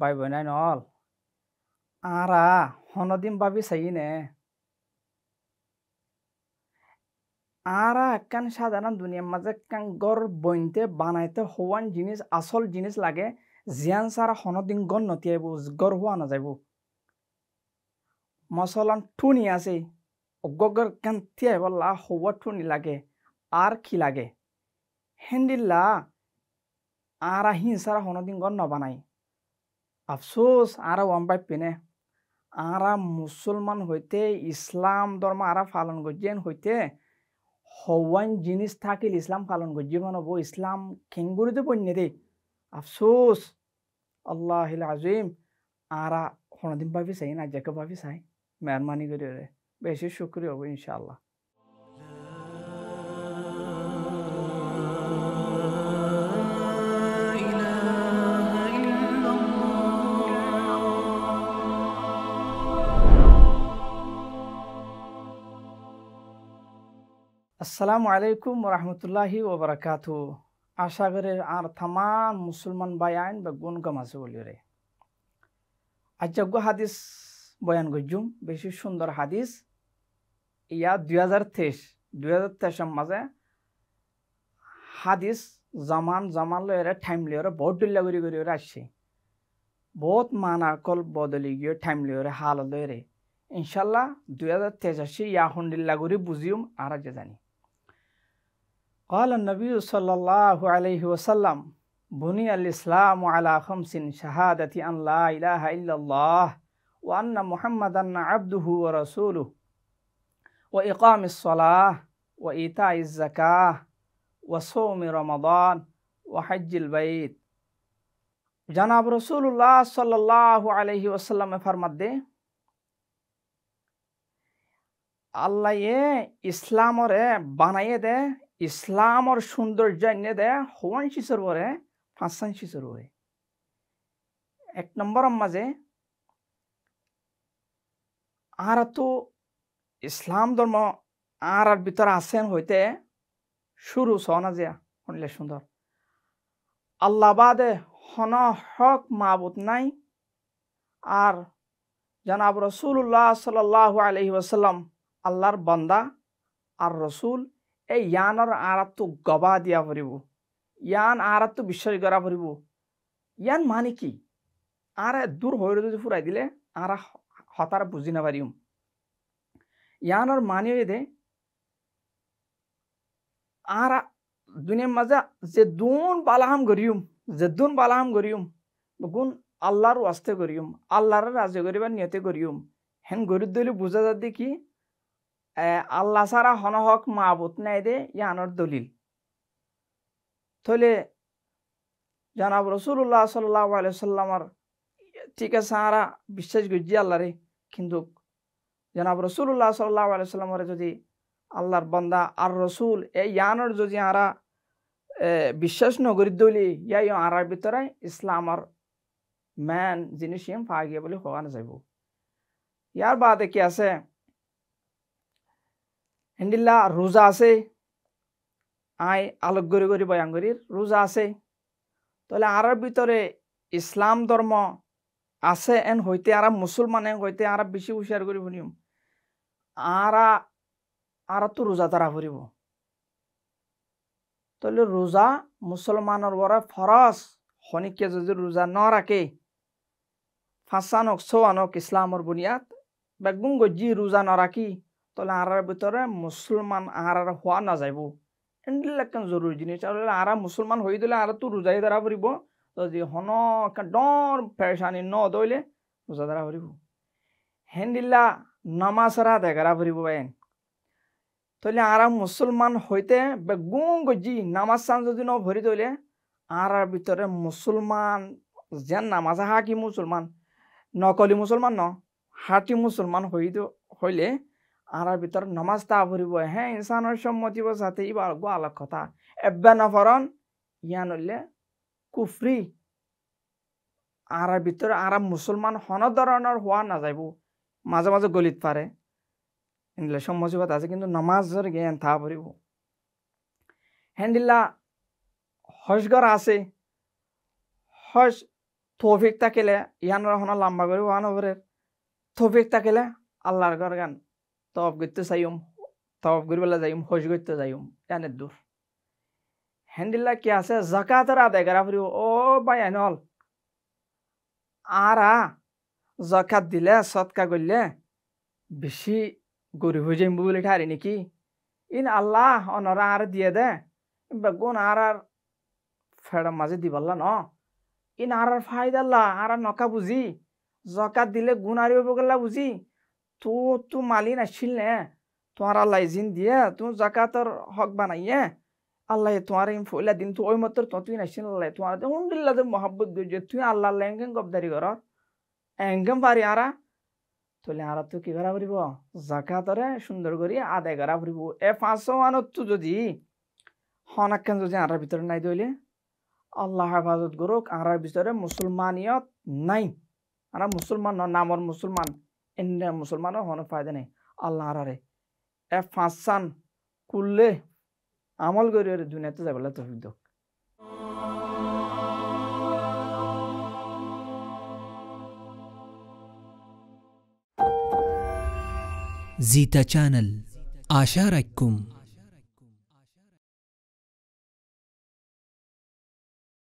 by বনাই নল আরা হনদিম ভাবি চাইনে আরা একখান সাধারণ দুনিয়ার মাঝে একখান গড় বইনতে বানাইতে হওয়ান জিনিস আসল জিনিস লাগে জিয়ান সারা হনদিন গণ নতিয়াইব গড় হওয়া না যাইব মশলান ঠুনি আছে অগ্রগর কেন তিয়াইব লা হওয়া ঠুনি লাগে আর কি লাগে হেন্ডিল্লা আরা হিংসারা হনদিন গণ নবানাই আফসোস আরা ওয়াম্বাই পিনে আরা মুসলমান হইতে ইসলাম ধর্ম আর পালন করছেন হইতে হওয়ান জিনিস থাকিল ইসলাম পালন করছে মানে ও ইসলাম খেঙ্গুরিতে পণ্য দে আফসোস আল্লাহ আজিম আরা কোনোদিন ভাবি চাই না যাকে ভাবি চাই মেহরবানি করে বেশি শুক্রিয়া হবো ইনশাআল্লাহ আসসালামু আলাইকুম রহমতুল্লাহি ওবরাকাত আশা করে আর থামান মুসলমান বায়ান বা গুনগম আছে বলি রে গো হাদিস বয়ান গজ্জুম বেশি সুন্দর হাদিস ইয়া দুই হাজার তেইশ দুই হাজার তেইশের মাঝে হাদিস জামান জামান লয়ের টাইম লিওরে বহুত ডুল্লা করি করি ওরা আসছে বহুত মানাকল বদলি গিয়ে টাইম লিওরে হাল লয়েরে ইনশাল্লাহ দুই হাজার তেইশ আসছে ইয়া হন্ডিল্লা করি বুঝিউম আর আজ জানি قال النبي صلى الله عليه وسلم بني الإسلام على خمس شهادة أن لا إله إلا الله وأن محمدا عبده ورسوله وإقام الصلاة وإيتاء الزكاة وصوم رمضان وحج البيت جناب رسول الله صلى الله عليه وسلم يه إسلام ره বানাইয়ে ده ইসলাম আর সৌন্দর্য এনে দেয় হওয়ান শিশুর পরে ফাঁসান শিশুর এক নম্বর মাঝে আর তো ইসলাম ধর্ম আর আর ভিতরে আছেন হইতে শুরু সনা জিয়া শুনলে সুন্দর আল্লাবাদে হন হক মাহবুদ নাই আর জানাব রসুল্লাহ সাল আলহি ওসাল্লাম আল্লাহর বান্দা আর রসুল এই ইয়ানৰ আঁৰাটো গবা দিয়া পৰিব ইয়ান আঁৰাটো বিশ্বাস কৰা পৰিব ইয়ান মানে কি আর দূৰ হৈ যদি ফুৰাই দিলে আঁৰা বুঝি বুজি নাপাৰিম ইয়ানৰ মানে দে আর দুনিয়ার মাঝে যে দুন বালাহাম গরিম যে দুন বালাহাম গরিম গুণ আল্লাহর ওয়াস্তে করিম আল্লাহর রাজ্য করিবার নিয়তে করিম হেন গরিব দলি বুঝা যাতে কি আল্লাহ সারা হনহক মাহবুত নাই দে ইয়ানোর দলিল থলে জনাব রসুল্লাহ সাল্লাহ আলাইসাল্লামর টিকা সাহারা বিশ্বাস গুজি আল্লাহরে কিন্তু জনাব রসুল্লাহ সাল্লাহ আলাইসাল্লামরে যদি আল্লাহর বন্দা আর রসুল এই ইয়ানোর যদি আরা বিশ্বাস নগরী দলি ইয়াই আরার ভিতরে ইসলামর ম্যান জিনিস ফাগিয়ে বলে হওয়ানো যাইব ইয়ার বাদে কি আছে হেন্ডিল্লা রোজা আছে আই আলোক গরি গরি বয়ান গরির রোজা আছে তাহলে আর ভিতরে ইসলাম ধর্ম আছে এন হইতে আর মুসলমানে হইতে আর বেশি হুশিয়ার করি নিয়ম আরা আর তো রোজা তারা ভরিব তাহলে রোজা মুসলমানের বড় ফরস খনিকে যদি রোজা ন রাখে ফাঁসানক সোয়ানক ইসলামর বুনিয়াদ বেগুন গজ্জি রোজা ন তাহলে আরার ভিতরে মুসলমান আহারার হওয়া না যাইব এন্ডিল একখান জরুরি জিনিস আর আরা মুসলমান হয়ে দিলে আর তো রোজাই ধরা পড়ব তো যে হন ডর পেরেশানি ন দইলে রোজা ধরা পড়ব হেন্ডিল্লা নামাজ রা দেখারা পড়ব বাইন তাহলে আরা মুসলমান হইতে বেগুন গজি নামাজ চান যদি ন ভরি তৈলে আর ভিতরে মুসলমান যেন নামাজ হা কি মুসলমান নকলি মুসলমান ন হাটি মুসলমান হইলে আরার ভিতর নমাজ তা ভরিব হ্যাঁ ইনসানের সম্মতিব সাথে ইবার গো কথা এব্বা নফরন ইয়া নইলে কুফরি আরার ভিতর আরা মুসলমান হন ধরনের হওয়া নাযাইব মাজে মাজে গলিত পারে এনলে সম্মতিবত আছে কিন্তু নমাজর জ্ঞান থা ভরিব হ্যান্ডিল্লা হসগর আছে হস থফিক তাকেলে ইয়ান রহনা লম্বা করি ওয়ান ওভারের তৌফিক থাকিলে আল্লাহর গর গান তফ করতে চাইম তফ করবেলা যাইম হজ করতে যাইম এনে দূর হেন্দিল্লা কি আছে জাকাতের আদায় করা ফুরিব ও বাই এনল আর জকাত দিলে সৎকা করলে বেশি গরিব হয়ে যাইব বলে ঠারি নাকি ইন আল্লাহ অনরা আর দিয়ে দে বেগুন আর আর ফেড়ার মাঝে দিবাল্লা ন ইন আর আর ফায়দাল্লা আর আর নকা বুঝি জকাত দিলে গুণ আর গেলা বুঝি তু তু মালিন আসছিল না তোমার আল্লাহ জিন দিয়ে তুমি জাকাতর হক বানাইয়ে আল্লাহ তোমার ইম ফইলা দিন তো ওই মতর তো তুই নাসিন আল্লাহ তোমার হুমদুল্লাহ যে মহাব্বত দিয়ে যে তুই আল্লাহ আল্লাহ এঙ্গেম গবদারি কর এঙ্গেম পারি আরা তাহলে আর তো কি করা পারিব জাকাতরে সুন্দর করে আদায় করা পারিব এ পাঁচশো মানত তো যদি হনাক্ষণ যদি আরার ভিতরে নাই দইলে আল্লাহ হেফাজত করুক আরার ভিতরে মুসলমানিয়ত নাই আর মুসলমান নামর মুসলমান ইন্ডিয়ান মুসলমানও হন ফায়দা নেই আল্লাহ আর এ ফাঁসান কুললে আমল করে দুনিয়াতে যাবে তফিক দোক চ্যানেল আশা রাখুম